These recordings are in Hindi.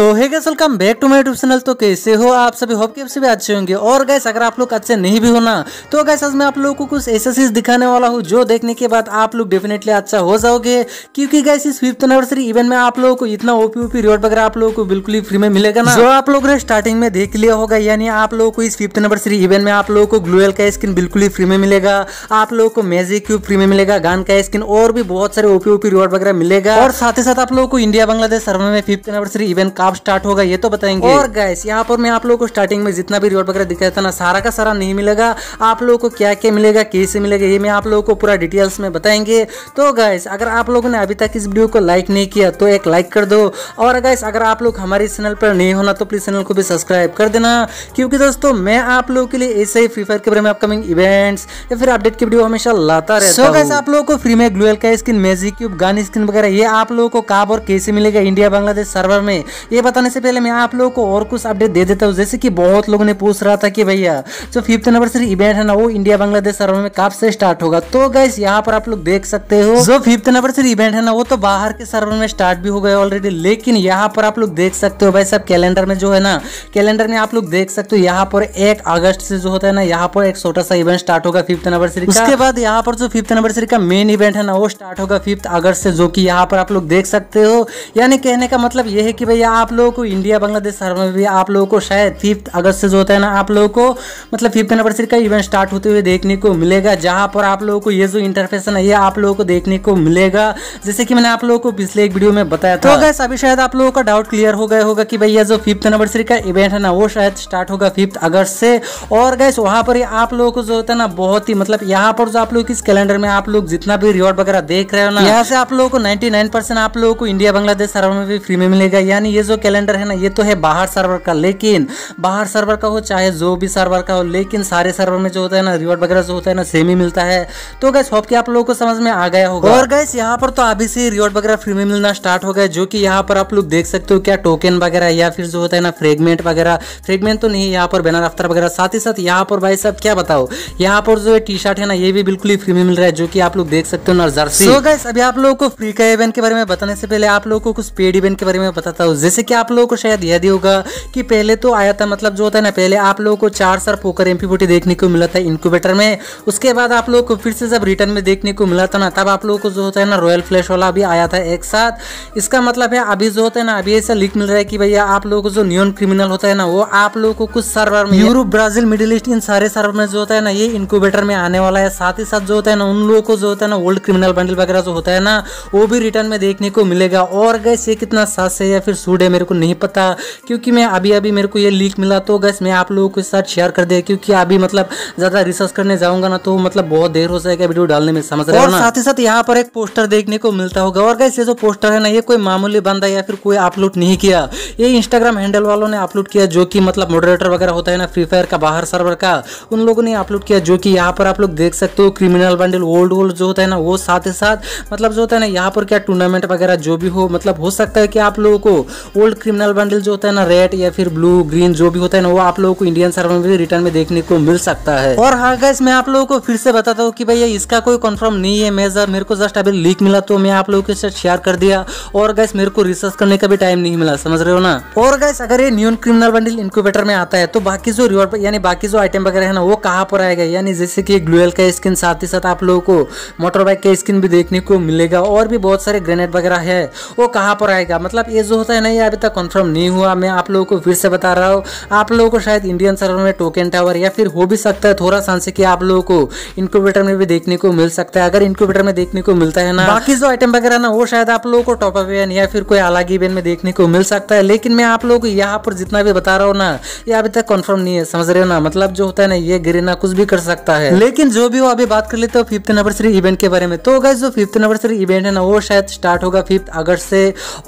so guys welcome back to my YouTube channel तो कैसे हो आप सभी होप के आप सभी अच्छे होंगे और गैस अगर आप लोग अच्छे नहीं भी हो ना तो गैस आज मैं आप लोगों को कुछ ऐसा चीज दिखाने वाला हूँ जो देखने के बाद आप लोग डेफिनेटली अच्छा हो जाओगे क्योंकि गैस इस फिफ्थ एनिवर्सरी इवेंट में आप लोगों को इतना ओपी ओपी रिवॉर्ड वगैरह आप लोगों को बिल्कुल ही फ्री में मिलेगा ना जो आप लोग ने स्टार्टिंग में देख लिया होगा यानी आप लोगों को इस फिफ्थ एनिवर्सरी इवेंट में आप लोगों को ग्लोएल का स्किन बिल्कुल ही फ्री में मिलेगा आप लोगों को मैजिक क्यूब फ्री में मिलेगा गान का स्किन और भी बहुत सारे ओपी ओपी रिवॉर्ड वगैरह मिलेगा और साथ ही साथ आप लोगों को इंडिया बांग्लादेश सर्वे में फिफ्थ एनिवर्सरी इवेंट का कब स्टार्ट होगा ये तो बताएंगे और गैस यहाँ पर मैं आप लोगों को स्टार्टिंग में जितना भी रिवॉर्ड वगैरह दिखाया था ना सारा का सारा नहीं मिलेगा आप लोगों को क्या क्या मिलेगा कैसे मिलेगा ये मैं आप लोगों को पूरा डिटेल्स में बताएंगे तो गैस अगर आप लोगों ने अभी तक इस वीडियो को लाइक नहीं किया तो एक लाइक कर दो और गैस अगर आप लोग हमारे चैनल पर नहीं होना तो प्लीज़ चैनल को भी सब्सक्राइब कर देना क्योंकि दोस्तों मैं आप लोगों के लिए ऐसे ही फ्री फायर के बारे में अपकमिंग इवेंट्स या फिर अपडेट की वीडियो हमेशा लाता रहता so, guys, आप लोगों को फ्री में ग्लोअल का skin magic cube gun skin वगैरह ये आप लोगों को काब और कैसे मिलेगा इंडिया बांग्लादेश सर्वर में ये बताने से पहले मैं आप लोगों को और कुछ अपडेट दे देता हूँ जैसे कि बहुत लोगों ने पूछ रहा था कि भैया जो फिफ्थ एनिवर्सरी इवेंट है ना वो इंडिया बांग्लादेश सर्वर में कब से स्टार्ट होगा तो गैस यहाँ पर आप लोग देख सकते हो जो फिफ्थ एनिवर्सरी इवेंट है ना वो तो बाहर के सर्वर में स्टार्ट भी हो गए ऑलरेडी लेकिन यहाँ पर आप लोग देख सकते हो भाई साहब कैलेंडर में जो है ना कैलेंडर में आप लोग देख सकते हो यहाँ पर एक अगस्त से जो होता है ना यहाँ पर एक छोटा सा इवेंट स्टार्ट होगा फिफ्थ एनिवर्सरी उसके बाद यहाँ पर जो फिफ्थ एनिवर्सरी का मेन इवेंट है ना वो स्टार्ट होगा फिफ्थ अगस्त से जो की यहाँ पर आप लोग देख सकते हो यानी कहने का मतलब ये है कि भैया आप लोगों को इंडिया बांग्लादेश सर्वर भी आप लोगों को शायद फिफ्थ अगस्त से जो होता है ना आप लोगों को मतलब फिफ्थ एनिवर्सरी का इवेंट स्टार्ट होते हुए देखने को मिलेगा जहाँ पर आप लोगों को ये जो इंटरफेस है ना ये आप लोगों को देखने को मिलेगा जैसे कि मैंने आप लोगों को पिछले एक वीडियो में बताया था तो अभी शायद आप लोगों का डाउट क्लियर हो गया होगा कि भाई ये जो फिफ्थ एनिवर्सरी का इवेंट है ना वो शायद स्टार्ट होगा फिफ्थ अगस्त से और गैस वहाँ पर आप लोगों को जो होता है ना बहुत ही मतलब यहाँ पर जो आप लोग इस कैलेंडर में आप लोग जितना भी रिवॉर्ड वगैरह देख रहे हो ना यहाँ से आप लोगों को 99 परसेंट आप लोगों को इंडिया बांग्लादेश सर्वर में भी फ्री में मिलेगा यानी ये जो कैलेंडर है ना ये तो है बाहर सर्वर का लेकिन बाहर सर्वर का हो चाहे जो भी सर्वर का हो लेकिन सारे सर्वर में जो होता है ना रिवॉर्ड वगैरह जो होता है ना सेम ही मिलता है तो गैस होप कि आप लोगों को समझ में आ गया होगा और गैस यहाँ पर तो अभी से रिवॉर्ड वगैरह फ्री में मिलना स्टार्ट हो गए जो कि यहाँ पर आप लोग देख सकते हो क्या टोकन वगैरह या फिर जो होता है ना फ्रेगमेंट वगैरह फ्रेगमेंट तो नहीं यहाँ पर बैनर अफ्तर वगैरह साथ ही साथ यहाँ पर भाई साहब क्या बताओ यहाँ पर जो टी शर्ट है ना ये भी बिल्कुल ही फ्री में मिल रहा है जो की आप लोग देख सकते हो ना जर्सी so अभी आप लोगों को फ्री का इवेंट के बारे में बताने से पहले आप लोगों को कुछ पेड इवेंट के बारे में बताता हूँ जैसे जैसे कि आप लोगों को शायद याद ही होगा कि पहले तो आया था मतलब जो होता है ना पहले आप लोगों को चार सर पोकर एम देखने को मिला था इंक्यूबेटर में उसके बाद आप लोगों को फिर से जब रिटर्न में देखने को मिला था ना तब आप लोगों को जो होता है ना रॉयल फ्लैश वाला अभी आया था एक साथ इसका मतलब है अभी जो होता है ना अभी ऐसा लिख मिल रहा है कि भैया आप लोगों को जो न्यून क्रिमिनल होता है ना वो आप लोगों को कुछ सर्वर में यूरोप ब्राजील मिडिल ईस्ट इन सारे सर्वर में जो होता है ना ये इंक्यूबेटर में आने वाला है साथ ही साथ जो होता है ना उन लोगों को जो होता है ना ओल्ड क्रिमिनल बंडल वगैरह जो होता है ना वो भी रिटर्न में देखने को मिलेगा और गैस ये कितना सस है या फिर सूड है मेरे को नहीं पता क्योंकि मैं अभी अभी मेरे को ये लीक मिला तो गैस मैं आप लोगों के साथ शेयर कर दे क्योंकि अभी मतलब ज़्यादा रिसर्च करने जाऊंगा ना तो मतलब बहुत देर हो जाएगा वीडियो डालने में समझ रहे साथ ही साथ यहाँ पर एक पोस्टर देखने को मिलता होगा और गैस ये जो पोस्टर है ना ये कोई मामूली बंदा या फिर कोई अपलोड नहीं किया ये इंस्टाग्राम हैंडल वालों ने अपलोड किया जो कि मतलब मॉडरेटर वगैरह होता है ना फ्री फायर का बाहर सर्वर का उन लोगों ने अपलोड किया जो कि यहाँ पर आप लोग देख सकते हो क्रिमिनल बंडल ओल्ड ओल्ड जो होता है ना वो साथ ही साथ मतलब जो होता है ना यहाँ पर क्या टूर्नामेंट वगैरह जो भी हो मतलब हो सकता है कि आप लोगों को ओल्ड क्रिमिनल बंडल जो होता है ना रेड या फिर ब्लू ग्रीन जो भी होता है ना वो आप लोगों को इंडियन सर्वर में भी रिटर्न में देखने को मिल सकता है और हाँ गैस मैं आप लोगों को फिर से बताता हूँ कि भैया इसका कोई कंफर्म नहीं है मैं मेरे को जस्ट अभी लीक मिला तो मैं आप लोगों के साथ शेयर कर दिया और गैस मेरे को रिसर्च करने का भी टाइम नहीं मिला समझ रहे हो ना और गैस अगर ये न्यून क्रिमिनल बंडल इंक्यूबेटर में आता है तो बाकी जो रिवॉर्ड यानी बाकी जो आइटम वगैरह है ना वो कहाँ पर आएगा यानी जैसे कि ग्लूएल का स्किन साथ ही साथ आप लोगों को मोटर बाइक का स्किन भी देखने को मिलेगा और भी बहुत सारे ग्रेनेड वगैरह है वो कहाँ पर आएगा मतलब ये जो होता है ना ये अभी तक कंफर्म नहीं हुआ मैं आप लोगों को फिर से बता रहा हूँ आप लोगों को शायद इंडियन सर्वर में टोकन टावर या फिर हो भी सकता है थोड़ा सांस कि आप लोगों को इंक्यूबेटर में भी देखने को मिल सकता है अगर इंक्यूबेटर में देखने को मिलता है ना बाकी जो आइटम वगैरह ना वो शायद आप लोगों को टॉप अप इवेंट या फिर कोई अलग इवेंट में देखने को मिल सकता है लेकिन मैं आप लोगों को यहाँ पर जितना भी बता रहा हूँ ना ये अभी तक कन्फर्म नहीं है समझ रहे हो ना मतलब जो होता है ना ये गिरना कुछ भी कर सकता है लेकिन जो भी हो अभी बात कर लेते हो फिफ्थ एनिवर्सरी इवेंट के बारे में तो गैस जो फिफ्थ एनिवर्सरी इवेंट है ना वो शायद स्टार्ट होगा फिफ्थ अगस्त से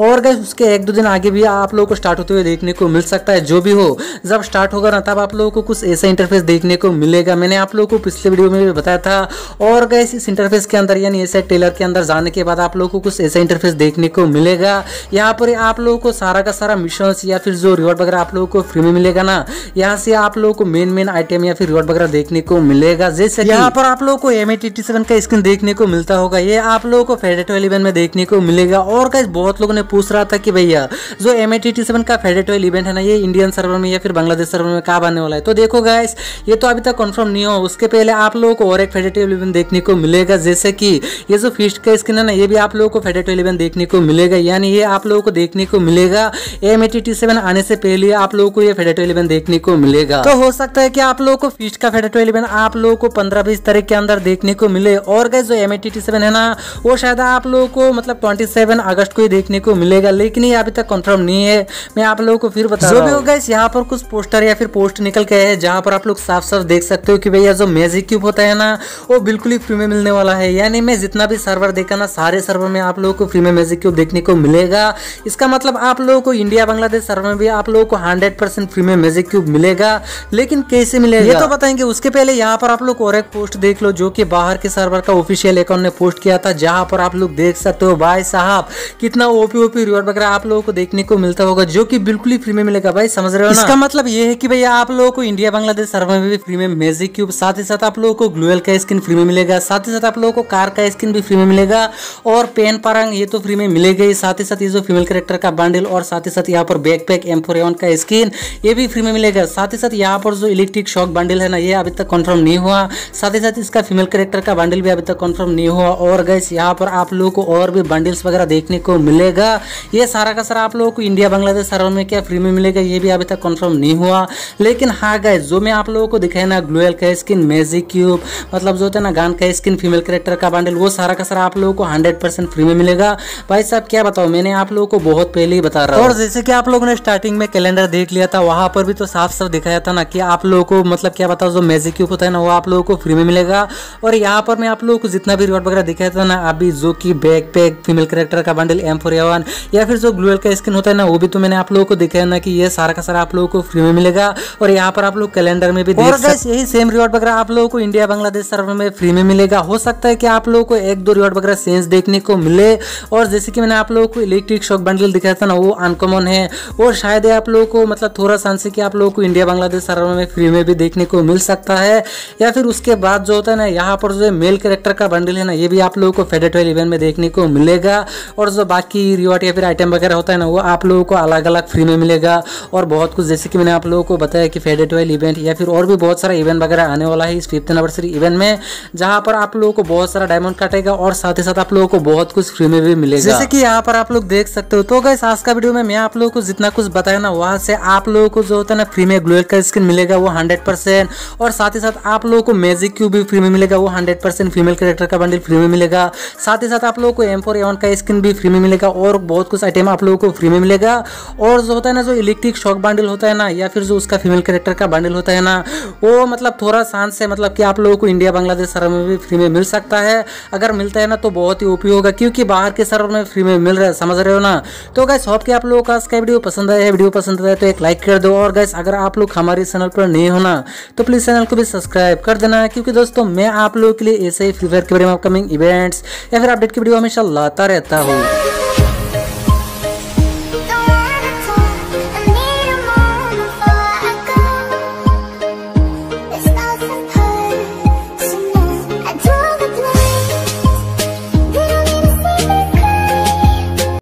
और गैस उसके एक दो दिन आगे भी आप लोगों को स्टार्ट होते हुए देखने को मिल सकता है जो भी हो जब स्टार्ट होगा ना तब आप लोगों को कुछ ऐसा इंटरफेस देखने को मिलेगा मैंने आप लोगों को पिछले वीडियो में भी बताया था और गए इस इंटरफेस के अंदर यानी ऐसे टेलर के अंदर जाने के बाद आप लोगों को कुछ ऐसा इंटरफेस देखने को मिलेगा यहाँ पर आप लोगों को सारा का सारा मिशन या फिर जो रिवॉर्ड वगैरह आप लोगों को फ्री में मिलेगा ना यहाँ से आप लोगों को मेन मेन आइटम या फिर रिवॉर्ड वगैरह देखने को मिलेगा जैसे यहाँ पर आप लोगों को एम का स्क्रीन देखने को मिलता होगा ये आप लोगों को फेडेटो इलेवन में देखने को मिलेगा और गाइज बहुत लोगों ने पूछ रहा था कि भैया जो एम का फेडेटोल इवेंट है ना ये इंडियन सर्वर में या फिर बांग्लादेश सर्वर में कहा बनने वाला है तो देखो गाइस ये तो अभी तक कंफर्म नहीं हो उसके पहले आप लोगों को और एक फेडरेट इवेंट देखने को मिलेगा जैसे कि ये जो फिस्ट का स्किन है ना ये भी आप लोगों को फेडेटोल इवेंट देखने को मिलेगा यानी ये आप लोगों को देखने को मिलेगा एम आने से पहले आप लोगों को ये फेडरेट इवेंट देखने को मिलेगा तो हो सकता है कि आप लोगों को फिस्ट का फेडेटोल इवेंट आप लोगों को पंद्रह बीस तारीख के अंदर देखने को मिले और गए जो एम है ना वो शायद आप लोगों को मतलब ट्वेंटी अगस्त को ही देखने को मिलेगा लेकिन ये अभी तक कंफर्म नहीं है मैं आप लोगों को फिर बता जो भी होगा गए यहाँ पर कुछ पोस्टर या फिर पोस्ट निकल गए हैं जहाँ पर आप लोग साफ साफ देख सकते हो कि भैया जो मैजिक क्यूब होता है ना वो बिल्कुल ही फ्री में मिलने वाला है यानी मैं जितना भी सर्वर देखा ना सारे सर्वर में आप लोगों को फ्री में मैजिक क्यूब देखने को मिलेगा इसका मतलब आप लोगों को इंडिया बांग्लादेश सर्वर में भी आप लोगों को हंड्रेड परसेंट फ्री में मैजिक क्यूब मिलेगा लेकिन कैसे मिलेगा ये तो बताएंगे उसके पहले यहाँ पर आप लोग और एक पोस्ट देख लो जो कि बाहर के सर्वर का ऑफिशियल अकाउंट ने पोस्ट किया था जहाँ पर आप लोग देख सकते हो भाई साहब कितना ओपी ओपी रिवॉर्ड वगैरह आप लोगों को देख देखने को मिलता होगा जो कि बिल्कुल ही फ्री में मिलेगा भाई समझ रहे हो इसका मतलब ये है कि भैया आप लोगों को इंडिया बांग्लादेश सर्वर में भी फ्री में मेजिक क्यूब साथ ही साथ आप लोगों को ग्लूएल का स्किन फ्री में मिलेगा साथ ही साथ आप लोगों को कार का स्किन भी फ्री में मिलेगा और पेन पारंग ये तो फ्री में मिलेगा ही साथ ही साथ ये जो फीमेल करेक्टर का बंडल और साथ ही साथ यहाँ पर बैक पैक एम का स्किन ये भी फ्री में मिलेगा साथ ही साथ यहाँ पर जो इलेक्ट्रिक शॉक बंडल है ना ये अभी तक कन्फर्म नहीं हुआ साथ ही साथ इसका फीमेल करेक्टर का बंडल भी अभी तक कन्फर्म नहीं हुआ और गैस यहाँ पर आप लोगों को और भी बंडल्स वगैरह देखने को मिलेगा ये सारा का सारा आप लोग लोगों को इंडिया बांग्लादेश सर्वर में क्या फ्री में मिलेगा ये भी अभी तक कंफर्म नहीं हुआ लेकिन हाँ गाइज जो मैं आप लोगों को दिखाया ना ग्लोएल का स्किन मैजिक क्यूब मतलब जो है ना गान का स्किन फीमेल करेक्टर का बांडल वो सारा का सारा आप लोगों को हंड्रेड फ्री में मिलेगा भाई साहब क्या बताओ मैंने आप लोगों को बहुत पहले ही बता रहा हूँ और जैसे कि आप लोगों ने स्टार्टिंग में कैलेंडर देख लिया था वहां पर भी तो साफ साफ दिखाया था ना कि आप लोगों को मतलब क्या बताओ जो मैजिक क्यूब होता है ना वो आप लोगों को फ्री में मिलेगा और यहाँ पर मैं आप लोगों को जितना भी रिवॉर्ड वगैरह दिखाया था ना अभी जो कि बैक पैक फीमेल करेक्टर का बंडल एम या फिर जो ग्लोयल का स्किन ऑप्शन होता है ना वो भी तो मैंने आप लोगों को दिखाया ना कि ये सारा का सारा आप लोगों को फ्री में मिलेगा और यहाँ पर आप लोग कैलेंडर में भी देख सकते यही सेम रिवॉर्ड वगैरह आप लोगों को इंडिया बांग्लादेश सर्वर में फ्री में मिलेगा हो सकता है कि आप लोगों को एक दो रिवॉर्ड वगैरह सेंस देखने को मिले और जैसे कि मैंने आप लोगों को इलेक्ट्रिक शॉक बंडल दिखाया था ना वो अनकॉमन है और शायद आप लोगों को मतलब थोड़ा सांस कि आप लोगों को इंडिया बांग्लादेश सर्वर में फ्री में भी देखने को मिल सकता है या फिर उसके बाद जो होता है ना यहाँ पर जो मेल करेक्टर का बंडल है ना ये भी आप लोगों को फेडेट इवेंट में देखने को मिलेगा और जो बाकी रिवॉर्ड या फिर आइटम वगैरह होता है ना वो आप लोगों को अलग अलग फ्री में मिलेगा और बहुत कुछ जैसे कि मैंने आप लोगों को बताया कि फेडेट वाइल इवेंट या फिर और भी बहुत सारा इवेंट वगैरह आने वाला है इस फिफ्थ एनिवर्सरी इवेंट में जहाँ पर आप लोगों को बहुत सारा डायमंड काटेगा और साथ ही साथ आप लोगों को बहुत कुछ फ्री में भी मिलेगा जैसे कि यहाँ पर आप लोग देख सकते हो तो गैस आज का वीडियो में मैं आप लोगों को जितना कुछ बताया ना वहाँ से आप लोगों को जो होता है ना फ्री में ग्लोएल का स्किन मिलेगा वो हंड्रेड परसेंट और साथ ही साथ आप लोगों को मैजिक क्यू भी फ्री में मिलेगा वो हंड्रेड परसेंट फीमेल कैरेक्टर का बंडल फ्री में मिलेगा साथ ही साथ आप लोगों को एम फोर का स्किन भी फ्री में मिलेगा और बहुत कुछ आइटम आप लोगों को फ्री में मिलेगा और जो होता है ना जो इलेक्ट्रिक शॉक बंडल होता है ना या फिर जो उसका फीमेल करेक्टर का बंडल होता है ना वो मतलब थोड़ा सांस से मतलब कि आप लोगों को इंडिया बांग्लादेश सर्वर में भी फ्री में मिल सकता है अगर मिलता है ना तो बहुत ही ओपी होगा क्योंकि बाहर के सर्वर में फ्री में मिल रहा है समझ रहे हो ना तो गैस होप कि आप लोगों का इसका वीडियो पसंद आया वीडियो पसंद आया तो एक लाइक कर दो और गैस अगर आप लोग हमारे चैनल पर नहीं हो ना तो प्लीज़ चैनल को भी सब्सक्राइब कर देना क्योंकि दोस्तों मैं आप लोगों के लिए ऐसे ही फ्री फायर के बारे में अपकमिंग इवेंट्स या फिर अपडेट की वीडियो हमेशा लाता रहता हूँ